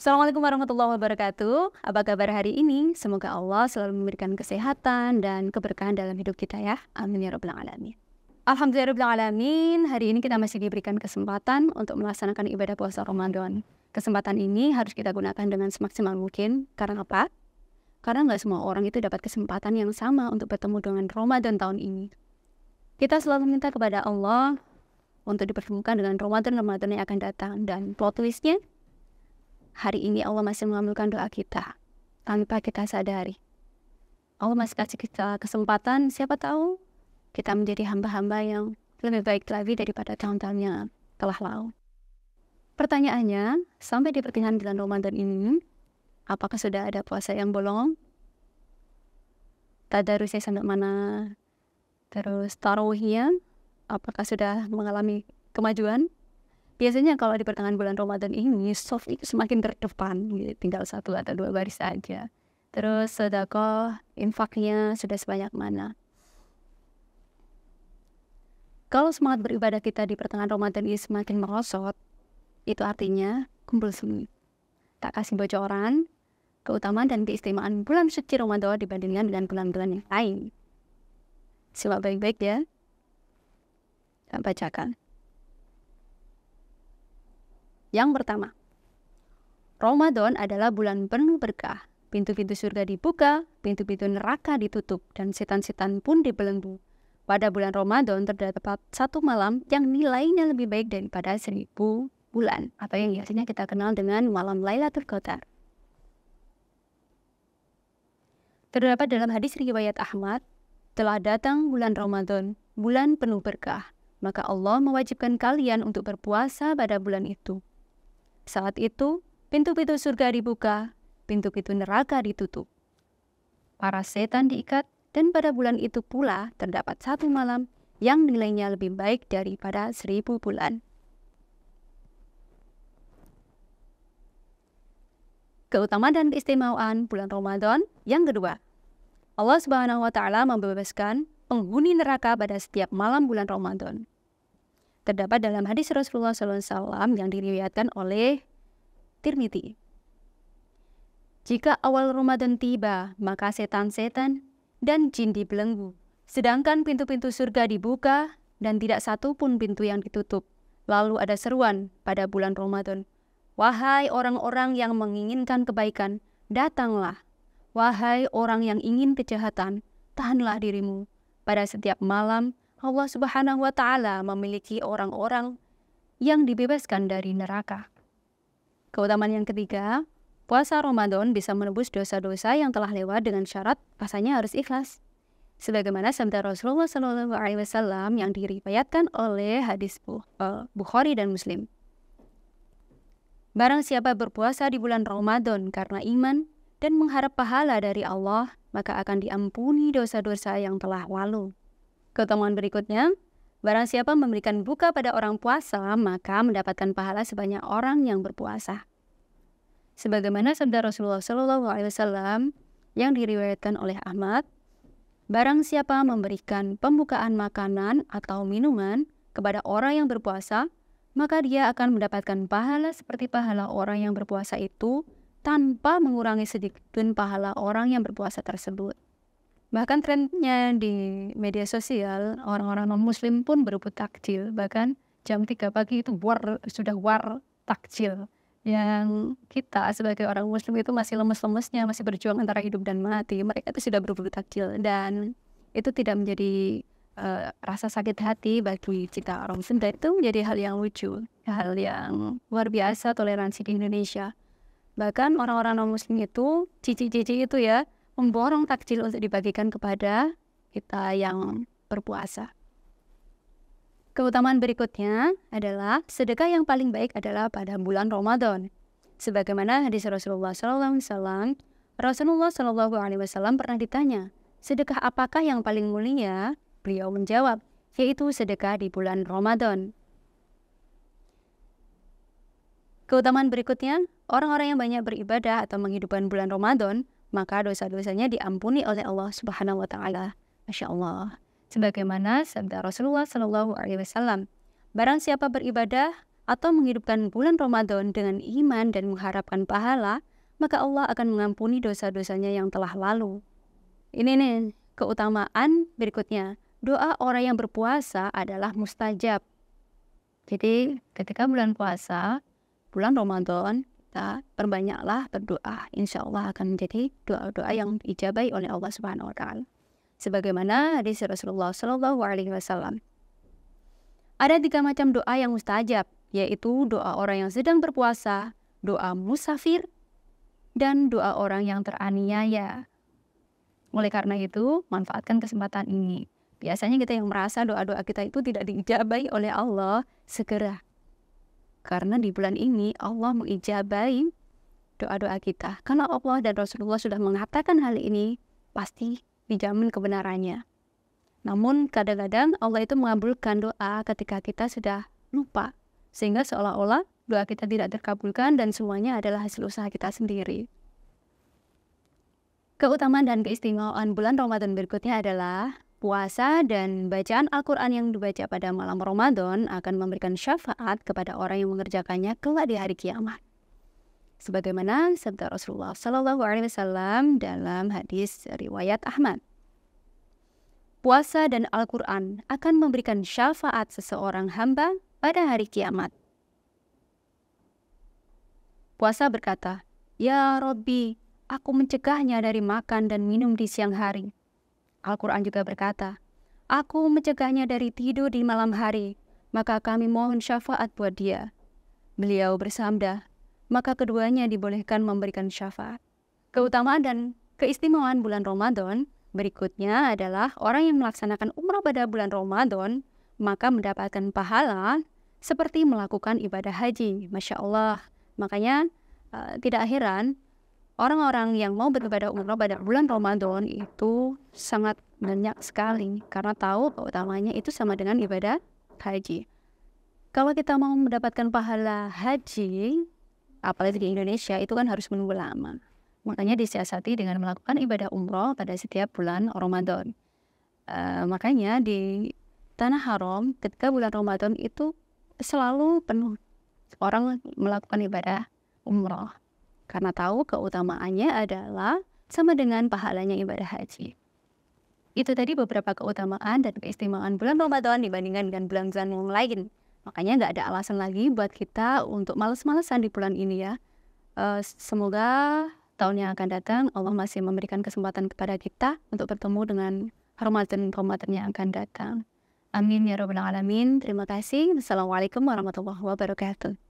Assalamualaikum warahmatullahi wabarakatuh. Apa kabar hari ini? Semoga Allah selalu memberikan kesehatan dan keberkahan dalam hidup kita ya. Amin ya rabbal alamin. Alhamdulillah alamin. Hari ini kita masih diberikan kesempatan untuk melaksanakan ibadah puasa Ramadan. Kesempatan ini harus kita gunakan dengan semaksimal mungkin. Karena apa? Karena nggak semua orang itu dapat kesempatan yang sama untuk bertemu dengan Ramadan tahun ini. Kita selalu minta kepada Allah untuk dipertemukan dengan Ramadan Ramadan yang akan datang dan plot twistnya hari ini Allah masih mengambilkan doa kita tanpa kita sadari. Allah masih kasih kita kesempatan, siapa tahu kita menjadi hamba-hamba yang lebih baik lagi daripada tahun-tahun yang telah lalu. Pertanyaannya, sampai di pertengahan bulan Ramadan ini, apakah sudah ada puasa yang bolong? Tadarusnya sampai mana? Terus tarawihnya, apakah sudah mengalami kemajuan? biasanya kalau di pertengahan bulan Ramadan ini soft itu semakin terdepan gitu. tinggal satu atau dua baris aja terus sedekah infaknya sudah sebanyak mana kalau semangat beribadah kita di pertengahan Ramadan ini semakin merosot itu artinya kumpul semu, tak kasih bocoran keutamaan dan keistimewaan bulan suci Ramadan dibandingkan dengan bulan-bulan yang lain. Simak baik-baik ya. Bacakan. Yang pertama, Ramadan adalah bulan penuh berkah. Pintu-pintu surga dibuka, pintu-pintu neraka ditutup, dan setan-setan pun dibelenggu. Pada bulan Ramadan terdapat satu malam yang nilainya lebih baik daripada seribu bulan, atau yang biasanya kita kenal dengan malam Lailatul Qadar. Terdapat dalam hadis riwayat Ahmad, telah datang bulan Ramadan, bulan penuh berkah, maka Allah mewajibkan kalian untuk berpuasa pada bulan itu. Saat itu, pintu-pintu surga dibuka, pintu-pintu neraka ditutup. Para setan diikat, dan pada bulan itu pula terdapat satu malam yang nilainya lebih baik daripada seribu bulan. Keutamaan dan keistimewaan bulan Ramadan yang kedua. Allah Subhanahu wa taala membebaskan penghuni neraka pada setiap malam bulan Ramadan terdapat dalam hadis Rasulullah SAW yang diriwayatkan oleh Tirmidzi. Jika awal Ramadan tiba, maka setan-setan dan jin dibelenggu. Sedangkan pintu-pintu surga dibuka dan tidak satu pun pintu yang ditutup. Lalu ada seruan pada bulan Ramadan. Wahai orang-orang yang menginginkan kebaikan, datanglah. Wahai orang yang ingin kejahatan, tahanlah dirimu. Pada setiap malam Allah Subhanahu wa taala memiliki orang-orang yang dibebaskan dari neraka. Keutamaan yang ketiga, puasa Ramadan bisa menebus dosa-dosa yang telah lewat dengan syarat pasanya harus ikhlas. Sebagaimana sabda Rasulullah Shallallahu Alaihi Wasallam yang diriwayatkan oleh hadis eh, Bukhari dan Muslim. Barang siapa berpuasa di bulan Ramadan karena iman dan mengharap pahala dari Allah, maka akan diampuni dosa-dosa yang telah walu. Keutamaan berikutnya, barang siapa memberikan buka pada orang puasa, maka mendapatkan pahala sebanyak orang yang berpuasa. Sebagaimana sabda Rasulullah Shallallahu Alaihi Wasallam yang diriwayatkan oleh Ahmad, barang siapa memberikan pembukaan makanan atau minuman kepada orang yang berpuasa, maka dia akan mendapatkan pahala seperti pahala orang yang berpuasa itu tanpa mengurangi sedikit pun pahala orang yang berpuasa tersebut. Bahkan trennya di media sosial, orang-orang non-muslim pun berebut takjil. Bahkan jam 3 pagi itu war, sudah war takjil. Yang kita sebagai orang muslim itu masih lemes-lemesnya, masih berjuang antara hidup dan mati. Mereka itu sudah berebut takjil. Dan itu tidak menjadi uh, rasa sakit hati bagi kita orang muslim. itu menjadi hal yang lucu, hal yang luar biasa toleransi di Indonesia. Bahkan orang-orang non-muslim itu, cici-cici itu ya, memborong takjil untuk dibagikan kepada kita yang berpuasa. Keutamaan berikutnya adalah sedekah yang paling baik adalah pada bulan Ramadan. Sebagaimana hadis Rasulullah SAW, Rasulullah SAW pernah ditanya, sedekah apakah yang paling mulia? Beliau menjawab, yaitu sedekah di bulan Ramadan. Keutamaan berikutnya, orang-orang yang banyak beribadah atau menghidupkan bulan Ramadan maka dosa-dosanya diampuni oleh Allah Subhanahu wa taala. Masya Allah. Sebagaimana sabda Rasulullah Shallallahu alaihi wasallam, barang siapa beribadah atau menghidupkan bulan Ramadan dengan iman dan mengharapkan pahala, maka Allah akan mengampuni dosa-dosanya yang telah lalu. Ini nih keutamaan berikutnya. Doa orang yang berpuasa adalah mustajab. Jadi ketika bulan puasa, bulan Ramadan, kita perbanyaklah berdoa insya Allah akan menjadi doa-doa yang dijabai oleh Allah Subhanahu wa taala sebagaimana hadis Rasulullah Shallallahu alaihi wasallam ada tiga macam doa yang mustajab yaitu doa orang yang sedang berpuasa doa musafir dan doa orang yang teraniaya oleh karena itu manfaatkan kesempatan ini biasanya kita yang merasa doa-doa kita itu tidak diijabai oleh Allah segera karena di bulan ini Allah mengijabai doa-doa kita. Karena Allah dan Rasulullah sudah mengatakan hal ini, pasti dijamin kebenarannya. Namun kadang-kadang Allah itu mengabulkan doa ketika kita sudah lupa. Sehingga seolah-olah doa kita tidak terkabulkan dan semuanya adalah hasil usaha kita sendiri. Keutamaan dan keistimewaan bulan Ramadan berikutnya adalah Puasa dan bacaan Al-Quran yang dibaca pada malam Ramadan akan memberikan syafaat kepada orang yang mengerjakannya kelak di hari kiamat. Sebagaimana sabda Rasulullah Sallallahu Alaihi Wasallam dalam hadis riwayat Ahmad. Puasa dan Al-Quran akan memberikan syafaat seseorang hamba pada hari kiamat. Puasa berkata, Ya Robbi, aku mencegahnya dari makan dan minum di siang hari Al-Quran juga berkata, Aku mencegahnya dari tidur di malam hari, maka kami mohon syafaat buat dia. Beliau bersabda, maka keduanya dibolehkan memberikan syafaat. Keutamaan dan keistimewaan bulan Ramadan berikutnya adalah orang yang melaksanakan umrah pada bulan Ramadan, maka mendapatkan pahala seperti melakukan ibadah haji. Masya Allah. Makanya uh, tidak heran orang-orang yang mau beribadah umroh pada bulan Ramadan itu sangat banyak sekali karena tahu utamanya itu sama dengan ibadah haji. Kalau kita mau mendapatkan pahala haji, apalagi di Indonesia itu kan harus menunggu lama. Makanya disiasati dengan melakukan ibadah umroh pada setiap bulan Ramadan. Uh, makanya di tanah haram ketika bulan Ramadan itu selalu penuh orang melakukan ibadah umroh. Karena tahu keutamaannya adalah sama dengan pahalanya ibadah haji. Itu tadi beberapa keutamaan dan keistimewaan bulan Ramadan dibandingkan dengan bulan-bulan yang lain. Makanya nggak ada alasan lagi buat kita untuk males-malesan di bulan ini ya. Eh, semoga tahun yang akan datang Allah masih memberikan kesempatan kepada kita untuk bertemu dengan Ramadan-Ramadan yang akan datang. Amin ya robbal alamin. Terima kasih. Assalamualaikum warahmatullahi wabarakatuh.